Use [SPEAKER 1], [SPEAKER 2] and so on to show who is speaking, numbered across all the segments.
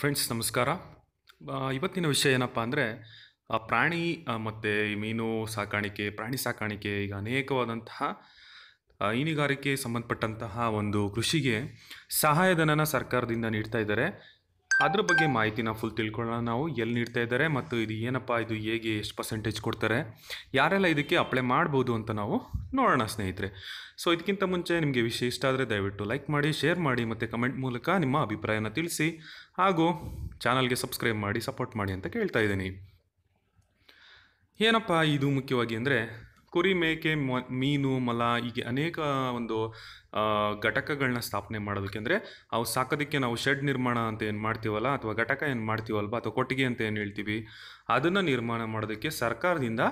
[SPEAKER 1] friends ನಮಸ್ಕಾರ ಇವತ್ತಿನ ವಿಷಯ ಏನಪ್ಪ ಅಂದರೆ ಪ್ರಾಣಿ ಮತ್ತು ಮೀನು ಸಾಕಾಣಿಕೆ ಪ್ರಾಣಿ ಸಾಕಾಣಿಕೆ ಈಗ ಅನೇಕವಾದಂತಹ ಹೈನುಗಾರಿಕೆ ಸಂಬಂಧಪಟ್ಟಂತಹ ಒಂದು ಕೃಷಿಗೆ ಸಹಾಯಧನನ ಸರ್ಕಾರದಿಂದ ನೀಡ್ತಾ ಇದ್ದಾರೆ ಅದ್ರ ಬಗ್ಗೆ ಮಾಹಿತಿನ ಫುಲ್ ತಿಳ್ಕೊಳ್ಳೋಣ ನಾವು ಎಲ್ಲಿ ನೀಡ್ತಾ ಇದ್ದಾರೆ ಮತ್ತು ಇದು ಏನಪ್ಪ ಇದು ಹೇಗೆ ಎಷ್ಟು ಪರ್ಸೆಂಟೇಜ್ ಕೊಡ್ತಾರೆ ಯಾರೆಲ್ಲ ಇದಕ್ಕೆ ಅಪ್ಲೈ ಮಾಡ್ಬೋದು ಅಂತ ನಾವು ನೋಡೋಣ ಸ್ನೇಹಿತರೆ ಸೊ ಇದಕ್ಕಿಂತ ಮುಂಚೆ ನಿಮಗೆ ವಿಷಯ ಇಷ್ಟ ಆದರೆ ದಯವಿಟ್ಟು ಲೈಕ್ ಮಾಡಿ ಶೇರ್ ಮಾಡಿ ಮತ್ತು ಕಮೆಂಟ್ ಮೂಲಕ ನಿಮ್ಮ ಅಭಿಪ್ರಾಯನ ತಿಳಿಸಿ ಹಾಗೂ ಚಾನಲ್ಗೆ ಸಬ್ಸ್ಕ್ರೈಬ್ ಮಾಡಿ ಸಪೋರ್ಟ್ ಮಾಡಿ ಅಂತ ಕೇಳ್ತಾ ಇದ್ದೀನಿ ಏನಪ್ಪ ಇದು ಮುಖ್ಯವಾಗಿ ಅಂದರೆ ಕುರಿ ಮೇಕೆ ಮೀನು ಮಲ ಹೀಗೆ ಅನೇಕ ಒಂದು ಘಟಕಗಳನ್ನ ಸ್ಥಾಪನೆ ಮಾಡೋದಕ್ಕೆ ಅಂದರೆ ಅವು ಸಾಕೋದಕ್ಕೆ ನಾವು ಶೆಡ್ ನಿರ್ಮಾಣ ಅಂತ ಏನು ಮಾಡ್ತೀವಲ್ಲ ಅಥವಾ ಘಟಕ ಏನು ಮಾಡ್ತೀವಲ್ವ ಅಥವಾ ಕೊಟ್ಟಿಗೆ ಅಂತ ಏನು ಹೇಳ್ತೀವಿ ಅದನ್ನು ನಿರ್ಮಾಣ ಮಾಡೋದಕ್ಕೆ ಸರ್ಕಾರದಿಂದ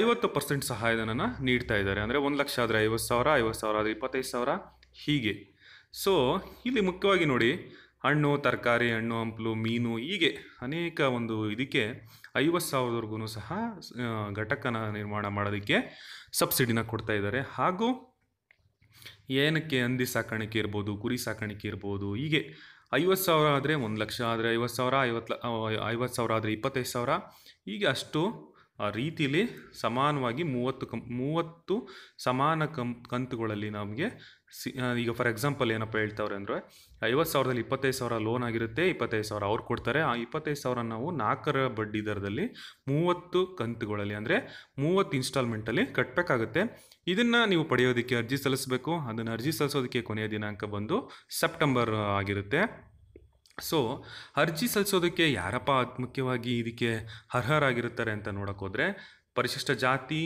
[SPEAKER 1] ಐವತ್ತು ಪರ್ಸೆಂಟ್ ಸಹಾಯಧನನ ನೀಡ್ತಾ ಇದ್ದಾರೆ ಅಂದರೆ ಒಂದು ಲಕ್ಷ ಆದರೆ ಐವತ್ತು ಸಾವಿರ ಐವತ್ತು ಸಾವಿರ ಆದರೆ ಇಪ್ಪತ್ತೈದು ಸಾವಿರ ಹೀಗೆ ಸೊ ಇಲ್ಲಿ ಮುಖ್ಯವಾಗಿ ನೋಡಿ ಹಣ್ಣು ತರಕಾರಿ ಹಣ್ಣು ಹಂಪಲು ಮೀನು ಹೀಗೆ ಅನೇಕ ಒಂದು ಇದಕ್ಕೆ ಐವತ್ತು ಸಾವಿರದವರೆಗೂ ಸಹ ಘಟಕನ ನಿರ್ಮಾಣ ಮಾಡೋದಕ್ಕೆ ಸಬ್ಸಿಡಿನ ಕೊಡ್ತಾ ಇದ್ದಾರೆ ಹಾಗೂ ಏನಕ್ಕೆ ಹಂದಿ ಸಾಕಾಣಿಕೆ ಇರ್ಬೋದು ಕುರಿ ಸಾಕಾಣಿಕೆ ಇರ್ಬೋದು ಹೀಗೆ ಐವತ್ತು ಸಾವಿರ ಆದರೆ ಒಂದು ಲಕ್ಷ ಆದರೆ ಐವತ್ತು ಸಾವಿರ ಐವತ್ತು ಐವತ್ತು ಸಾವಿರ ಆದರೆ ಇಪ್ಪತ್ತೈದು ಸಾವಿರ ಹೀಗೆ ಅಷ್ಟು ಆ ರೀತಿಲಿ ಸಮಾನವಾಗಿ ಮೂವತ್ತು ಕಂ ಮೂವತ್ತು ಸಮಾನ ಕಂ ಕಂತುಗಳಲ್ಲಿ ನಮಗೆ ಸಿ ಈಗ ಫಾರ್ ಎಕ್ಸಾಂಪಲ್ ಏನಪ್ಪ ಹೇಳ್ತಾವ್ರೆ ಅಂದರೆ ಐವತ್ತು ಸಾವಿರದಲ್ಲಿ ಇಪ್ಪತ್ತೈದು ಸಾವಿರ ಲೋನ್ ಆಗಿರುತ್ತೆ ಇಪ್ಪತ್ತೈದು ಸಾವಿರ ಅವ್ರು ಕೊಡ್ತಾರೆ ಆ ಇಪ್ಪತ್ತೈದು ಸಾವಿರ ನಾವು ನಾಲ್ಕರ ಬಡ್ಡಿ ದರದಲ್ಲಿ ಮೂವತ್ತು ಕಂತುಗಳಲ್ಲಿ ಅಂದರೆ ಮೂವತ್ತು ಇನ್ಸ್ಟಾಲ್ಮೆಂಟಲ್ಲಿ ಕಟ್ಟಬೇಕಾಗುತ್ತೆ ಇದನ್ನು ನೀವು ಪಡೆಯೋದಕ್ಕೆ ಅರ್ಜಿ ಸಲ್ಲಿಸಬೇಕು ಅದನ್ನು ಅರ್ಜಿ ಸಲ್ಲಿಸೋದಕ್ಕೆ ಕೊನೆಯ ದಿನಾಂಕ ಬಂದು ಸೆಪ್ಟೆಂಬರ್ ಆಗಿರುತ್ತೆ ಸೊ ಅರ್ಜಿ ಸಲ್ಲಿಸೋದಕ್ಕೆ ಯಾರಪ್ಪ ಮುಖ್ಯವಾಗಿ ಇದಕ್ಕೆ ಅರ್ಹರಾಗಿರುತ್ತಾರೆ ಅಂತ ನೋಡೋಕ್ಕೋದ್ರೆ ಪರಿಶಿಷ್ಟ ಜಾತಿ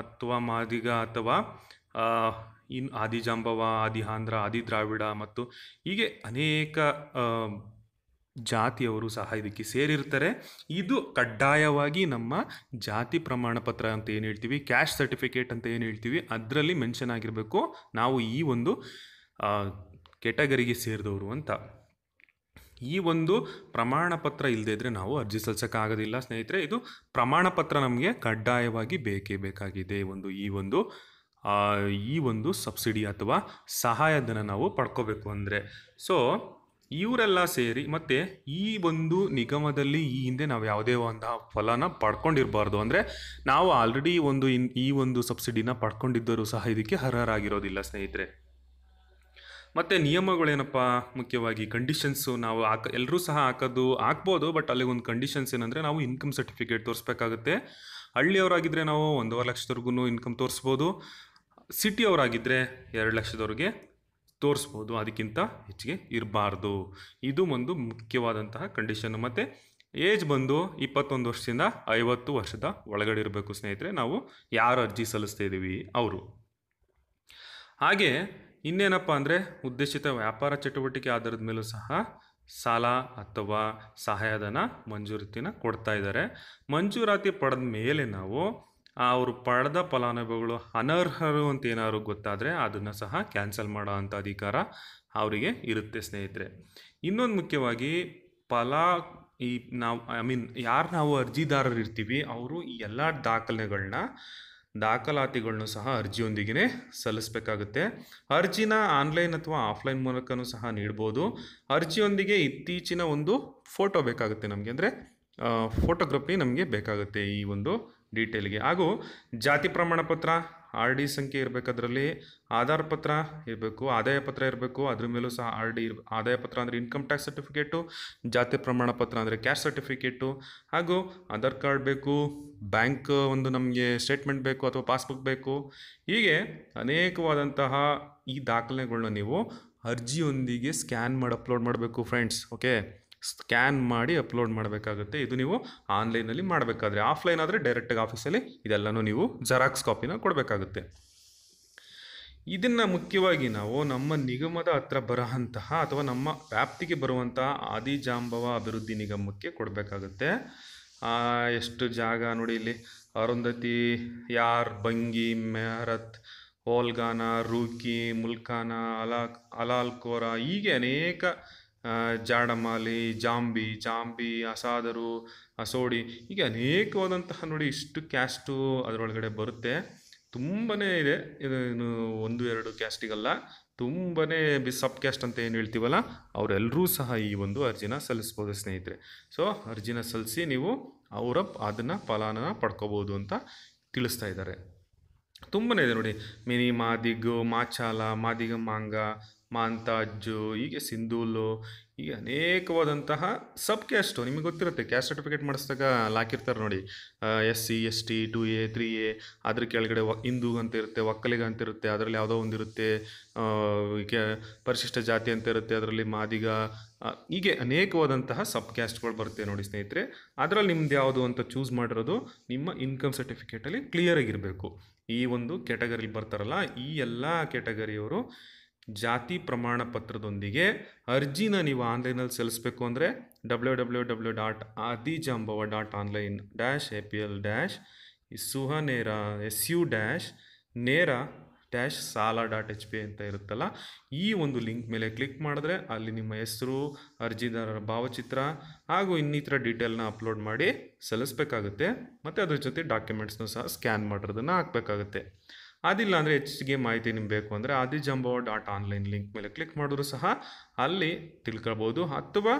[SPEAKER 1] ಅಥವಾ ಮಾದಿಗ ಅಥವಾ ಇನ್ ಜಾಂಬವ ಆದಿ ಆಂಧ್ರ ಆದಿ ದ್ರಾವಿಡ ಮತ್ತು ಹೀಗೆ ಅನೇಕ ಜಾತಿಯವರು ಸಹ ಇದಕ್ಕೆ ಸೇರಿರ್ತಾರೆ ಇದು ಕಡ್ಡಾಯವಾಗಿ ನಮ್ಮ ಜಾತಿ ಪ್ರಮಾಣ ಪತ್ರ ಅಂತ ಏನು ಹೇಳ್ತೀವಿ ಕ್ಯಾಶ್ ಸರ್ಟಿಫಿಕೇಟ್ ಅಂತ ಏನು ಹೇಳ್ತೀವಿ ಅದರಲ್ಲಿ ಮೆನ್ಷನ್ ಆಗಿರಬೇಕು ನಾವು ಈ ಒಂದು ಕೆಟಗರಿಗೆ ಸೇರಿದವರು ಅಂತ ಈ ಒಂದು ಪ್ರಮಾಣ ಪತ್ರ ಇಲ್ಲದೇ ಇದ್ದರೆ ನಾವು ಅರ್ಜಿ ಸಲ್ಲಿಸೋಕ್ಕಾಗೋದಿಲ್ಲ ಸ್ನೇಹಿತರೆ ಇದು ಪ್ರಮಾಣ ಪತ್ರ ನಮಗೆ ಕಡ್ಡಾಯವಾಗಿ ಬೇಕೇ ಬೇಕಾಗಿದೆ ಒಂದು ಈ ಒಂದು ಈ ಒಂದು ಸಬ್ಸಿಡಿ ಅಥವಾ ಸಹಾಯಧನ ನಾವು ಪಡ್ಕೋಬೇಕು ಅಂದರೆ ಸೊ ಇವರೆಲ್ಲ ಸೇರಿ ಮತ್ತು ಈ ಒಂದು ನಿಗಮದಲ್ಲಿ ಈ ಹಿಂದೆ ನಾವು ಯಾವುದೇ ಒಂದು ಫಲನ ಪಡ್ಕೊಂಡಿರಬಾರ್ದು ಅಂದರೆ ನಾವು ಆಲ್ರೆಡಿ ಒಂದು ಇನ್ ಈ ಒಂದು ಸಬ್ಸಿಡಿನ ಪಡ್ಕೊಂಡಿದ್ದರೂ ಸಹ ಇದಕ್ಕೆ ಅರ್ಹರಾಗಿರೋದಿಲ್ಲ ಸ್ನೇಹಿತರೆ ಮತ್ತು ನಿಯಮಗಳೇನಪ್ಪ ಮುಖ್ಯವಾಗಿ ಕಂಡೀಷನ್ಸು ನಾವು ಹಾಕ ಎಲ್ಲರೂ ಸಹ ಹಾಕೋದು ಹಾಕ್ಬೋದು ಬಟ್ ಅಲ್ಲಿಗೊಂದು ಕಂಡೀಷನ್ಸ್ ಏನಂದರೆ ನಾವು ಇನ್ಕಮ್ ಸರ್ಟಿಫಿಕೇಟ್ ತೋರಿಸ್ಬೇಕಾಗುತ್ತೆ ಹಳ್ಳಿಯವರಾಗಿದ್ದರೆ ನಾವು ಒಂದೂವರೆ ಲಕ್ಷದವರೆಗೂ ಇನ್ಕಮ್ ತೋರಿಸ್ಬೋದು ಸಿಟಿಯವರಾಗಿದ್ದರೆ ಎರಡು ಲಕ್ಷದವರೆಗೆ ತೋರಿಸ್ಬೋದು ಅದಕ್ಕಿಂತ ಹೆಚ್ಚಿಗೆ ಇರಬಾರ್ದು ಇದು ಒಂದು ಮುಖ್ಯವಾದಂತಹ ಕಂಡೀಷನ್ನು ಮತ್ತು ಏಜ್ ಬಂದು ಇಪ್ಪತ್ತೊಂದು ವರ್ಷದಿಂದ ಐವತ್ತು ವರ್ಷದ ಒಳಗಡೆ ಇರಬೇಕು ಸ್ನೇಹಿತರೆ ನಾವು ಯಾರು ಅರ್ಜಿ ಸಲ್ಲಿಸ್ತಾ ಇದ್ದೀವಿ ಅವರು ಹಾಗೆ ಇನ್ನೇನಪ್ಪ ಅಂದರೆ ಉದ್ದೇಶಿತ ವ್ಯಾಪಾರ ಚಟುವಟಿಕೆ ಆಧಾರದ ಮೇಲೂ ಸಹ ಸಾಲ ಅಥವಾ ಸಹಾಯಧನ ಮಂಜೂರಾತಿನ ಕೊಡ್ತಾ ಇದ್ದಾರೆ ಮಂಜೂರಾತಿ ಪಡೆದ ಮೇಲೆ ನಾವು ಅವರು ಪಡೆದ ಫಲಾನುಭವಿಗಳು ಅನರ್ಹರು ಅಂತ ಏನಾದ್ರು ಗೊತ್ತಾದರೆ ಅದನ್ನು ಸಹ ಕ್ಯಾನ್ಸಲ್ ಮಾಡೋ ಅಂಥ ಅಧಿಕಾರ ಅವರಿಗೆ ಇರುತ್ತೆ ಸ್ನೇಹಿತರೆ ಇನ್ನೊಂದು ಮುಖ್ಯವಾಗಿ ಫಲ ಈ ನಾವು ಐ ಮೀನ್ ಯಾರು ನಾವು ಅರ್ಜಿದಾರರು ಇರ್ತೀವಿ ಅವರು ಎಲ್ಲ ದಾಖಲೆಗಳನ್ನ ದಾಖಲಾತಿಗಳನ್ನು ಸಹ ಅರ್ಜಿಯೊಂದಿಗೆ ಸಲ್ಲಿಸಬೇಕಾಗುತ್ತೆ ಅರ್ಜಿನ ಆನ್ಲೈನ್ ಅಥವಾ ಆಫ್ಲೈನ್ ಮೂಲಕನೂ ಸಹ ನೀಡ್ಬೋದು ಅರ್ಜಿಯೊಂದಿಗೆ ಇತ್ತೀಚಿನ ಒಂದು ಫೋಟೋ ಬೇಕಾಗುತ್ತೆ ನಮಗೆ ಅಂದರೆ ಫೋಟೋಗ್ರಫಿ ನಮಗೆ ಬೇಕಾಗುತ್ತೆ ಈ ಒಂದು ಡೀಟೇಲ್ಗೆ ಹಾಗೂ ಜಾತಿ ಪ್ರಮಾಣ ಪತ್ರ ಆರ್ ಡಿ ಸಂಖ್ಯೆ ಇರಬೇಕು ಅದರಲ್ಲಿ ಆಧಾರ್ ಪತ್ರ ಇರಬೇಕು ಆದಾಯ ಪತ್ರ ಇರಬೇಕು ಅದ್ರ ಮೇಲೂ ಸಹ ಆರ್ ಡಿ ಇರ್ ಆದಾಯ ಪತ್ರ ಅಂದರೆ ಇನ್ಕಮ್ ಟ್ಯಾಕ್ಸ್ ಸರ್ಟಿಫಿಕೇಟು ಜಾತಿ ಪ್ರಮಾಣ ಪತ್ರ ಅಂದರೆ ಕ್ಯಾಶ್ ಸರ್ಟಿಫಿಕೇಟು ಹಾಗೂ ಆಧಾರ್ ಕಾರ್ಡ್ ಬೇಕು ಬ್ಯಾಂಕ್ ಒಂದು ನಮಗೆ ಸ್ಟೇಟ್ಮೆಂಟ್ ಬೇಕು ಅಥವಾ ಪಾಸ್ಬುಕ್ ಬೇಕು ಹೀಗೆ ಅನೇಕವಾದಂತಹ ಈ ದಾಖಲೆಗಳನ್ನ ನೀವು ಅರ್ಜಿಯೊಂದಿಗೆ ಸ್ಕ್ಯಾನ್ ಮಾಡಿ ಅಪ್ಲೋಡ್ ಮಾಡಬೇಕು ಫ್ರೆಂಡ್ಸ್ ಓಕೆ ಸ್ಕ್ಯಾನ್ ಮಾಡಿ ಅಪ್ಲೋಡ್ ಮಾಡಬೇಕಾಗುತ್ತೆ ಇದು ನೀವು ಆನ್ಲೈನಲ್ಲಿ ಮಾಡಬೇಕಾದ್ರೆ ಆಫ್ಲೈನ್ ಆದರೆ ಡೈರೆಕ್ಟಾಗಿ ಆಫೀಸಲ್ಲಿ ಇದೆಲ್ಲನೂ ನೀವು ಜೆರಾಕ್ಸ್ ಕಾಪಿನ ಕೊಡಬೇಕಾಗುತ್ತೆ ಇದನ್ನು ಮುಖ್ಯವಾಗಿ ನಾವು ನಮ್ಮ ನಿಗಮದ ಹತ್ರ ಬರೋಂತಹ ಅಥವಾ ನಮ್ಮ ವ್ಯಾಪ್ತಿಗೆ ಬರುವಂತಹ ಆದಿಜಾಂಬವ ಅಭಿವೃದ್ಧಿ ನಿಗಮಕ್ಕೆ ಕೊಡಬೇಕಾಗುತ್ತೆ ಎಷ್ಟು ಜಾಗ ನೋಡಿ ಇಲ್ಲಿ ಅರುಂಧತಿ ಯಾರ್ ಬಂಗಿ ಮೆಹರತ್ ಓಲ್ಗಾನ ರೂಕಿ ಮುಲ್ಕಾನ ಅಲಾ ಅಲಾಲ್ಕೋರ ಹೀಗೆ ಅನೇಕ ಜಾಡಮಾಲಿ ಜಾಂಬಿ ಜಾಂಬಿ ಅಸಾದರು ಅಸೋಡಿ ಹೀಗೆ ಅನೇಕವಾದಂತಹ ನೋಡಿ ಇಷ್ಟು ಕ್ಯಾಸ್ಟು ಅದರೊಳಗಡೆ ಬರುತ್ತೆ ತುಂಬಾ ಇದೆ ಇದು ಒಂದು ಎರಡು ಕ್ಯಾಸ್ಟಿಗಲ್ಲ ತುಂಬನೇ ಬಿ ಸಬ್ ಕ್ಯಾಸ್ಟ್ ಅಂತ ಏನು ಹೇಳ್ತೀವಲ್ಲ ಅವರೆಲ್ಲರೂ ಸಹ ಈ ಒಂದು ಅರ್ಜಿನ ಸಲ್ಲಿಸ್ಬೋದು ಸ್ನೇಹಿತರೆ ಸೊ ಅರ್ಜಿನ ಸಲ್ಲಿಸಿ ನೀವು ಅವರ ಅದನ್ನು ಫಲಾನ ಪಡ್ಕೋಬೋದು ಅಂತ ತಿಳಿಸ್ತಾ ಇದ್ದಾರೆ ತುಂಬನೇ ಇದೆ ನೋಡಿ ಮಿನಿ ಮಾದಿಗ್ ಮಾಚಾಲ ಮಾದಿಗ ಮಾಂಗ ಮಾಂತಾಜು ಹೀಗೆ ಸಿಂಧೂಲು ಹೀಗೆ ಅನೇಕವಾದಂತಹ ಸಬ್ ಕ್ಯಾಸ್ಟು ನಿಮಗೆ ಗೊತ್ತಿರುತ್ತೆ ಕ್ಯಾಸ್ಟ್ ಸರ್ಟಿಫಿಕೇಟ್ ಮಾಡಿಸಿದಾಗ ಲಾಕಿರ್ತಾರೆ ನೋಡಿ S C S T two A three A ಅದ್ರ ಕೆಳಗಡೆ ಹಿಂದೂ ಅಂತ ಇರುತ್ತೆ ಒಕ್ಕಲಿಗ ಅಂತ ಇರುತ್ತೆ ಅದರಲ್ಲಿ ಯಾವುದೋ ಒಂದಿರುತ್ತೆ ಪರಿಶಿಷ್ಟ ಜಾತಿ ಅಂತ ಇರುತ್ತೆ ಅದರಲ್ಲಿ ಮಾದಿಗ ಹೀಗೆ ಅನೇಕವಾದಂತಹ ಸಬ್ ಕ್ಯಾಸ್ಟ್ಗಳು ಬರುತ್ತೆ ನೋಡಿ ಸ್ನೇಹಿತರೆ ಅದರಲ್ಲಿ ನಿಮ್ದು ಯಾವುದು ಅಂತ ಚೂಸ್ ಮಾಡಿರೋದು ನಿಮ್ಮ ಇನ್ಕಮ್ ಸರ್ಟಿಫಿಕೇಟಲ್ಲಿ ಕ್ಲಿಯರಾಗಿರಬೇಕು ಈ ಒಂದು ಕ್ಯಾಟಗರಿಲಿ ಬರ್ತಾರಲ್ಲ ಈ ಎಲ್ಲ ಕ್ಯಾಟಗರಿಯವರು ಜಾತಿ ಪ್ರಮಾಣ ಪತ್ರದೊಂದಿಗೆ ಅರ್ಜಿನ ನೀವು ಆನ್ಲೈನಲ್ಲಿ ಸಲ್ಲಿಸಬೇಕು ಅಂದರೆ W W W dot Adijambava dot online dash A P L dash ಸುಹ ನೇರ ಎಸ್ ಯು ಡ್ಯಾಶ್ ನೇರ ಡ್ಯಾಶ್ ಸಾಲ ಡಾಟ್ ಎಚ್ ಪಿ ಅಂತ ಇರುತ್ತಲ್ಲ ಈ ಒಂದು ಲಿಂಕ್ ಮೇಲೆ ಕ್ಲಿಕ್ ಮಾಡಿದ್ರೆ ಅಲ್ಲಿ ನಿಮ್ಮ ಹೆಸರು ಅರ್ಜಿದಾರರ ಭಾವಚಿತ್ರ ಹಾಗೂ ಇನ್ನಿತರ ಡೀಟೇಲ್ನ ಅಪ್ಲೋಡ್ ಮಾಡಿ ಸಲ್ಲಿಸಬೇಕಾಗುತ್ತೆ ಮತ್ತು ಅದ್ರ ಜೊತೆ ಡಾಕ್ಯುಮೆಂಟ್ಸ್ನೂ ಸಹ ಸ್ಕ್ಯಾನ್ ಮಾಡಿರೋದನ್ನು ಹಾಕಬೇಕಾಗುತ್ತೆ ಅದಿಲ್ಲ ಅಂದರೆ ಹೆಚ್ಚಿಗೆ ಮಾಹಿತಿ ನಿಮ್ಗೆ ಬೇಕು ಅಂದರೆ Adi Jambo dot online link ಮೇಲೆ ಕ್ಲಿಕ್ ಮಾಡಿದ್ರು ಸಹ ಅಲ್ಲಿ ತಿಳ್ಕೊಳ್ಬೋದು ಅಥವಾ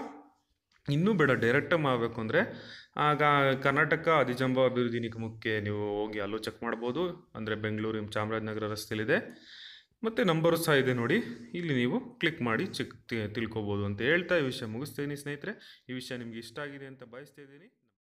[SPEAKER 1] ಇನ್ನೂ ಬೇಡ ಡೈರೆಕ್ಟ್ ಮಾಡಬೇಕು ಅಂದರೆ ಆಗ ಕರ್ನಾಟಕ ಅಧಿಜಂಬ ಅಭಿವೃದ್ಧಿ ನಿಗಮಕ್ಕೆ ನೀವು ಹೋಗಿ ಅಲ್ಲೂ ಚೆಕ್ ಮಾಡ್ಬೋದು ಅಂದರೆ ಬೆಂಗಳೂರು ಚಾಮರಾಜನಗರ ರಸ್ತೆಯಲ್ಲಿದೆ ಮತ್ತು ನಂಬರು ಸಹ ಇದೆ ನೋಡಿ ಇಲ್ಲಿ ನೀವು ಕ್ಲಿಕ್ ಮಾಡಿ ಚೆಕ್ ತಿಳ್ಕೊಬೋದು ಅಂತ ಹೇಳ್ತಾ ಈ ವಿಷಯ ಮುಗಿಸ್ತೀನಿ ಸ್ನೇಹಿತರೆ ಈ ವಿಷಯ ನಿಮಗೆ ಇಷ್ಟ ಆಗಿದೆ ಅಂತ ಬಯಸ್ತಾ ಇದ್ದೀನಿ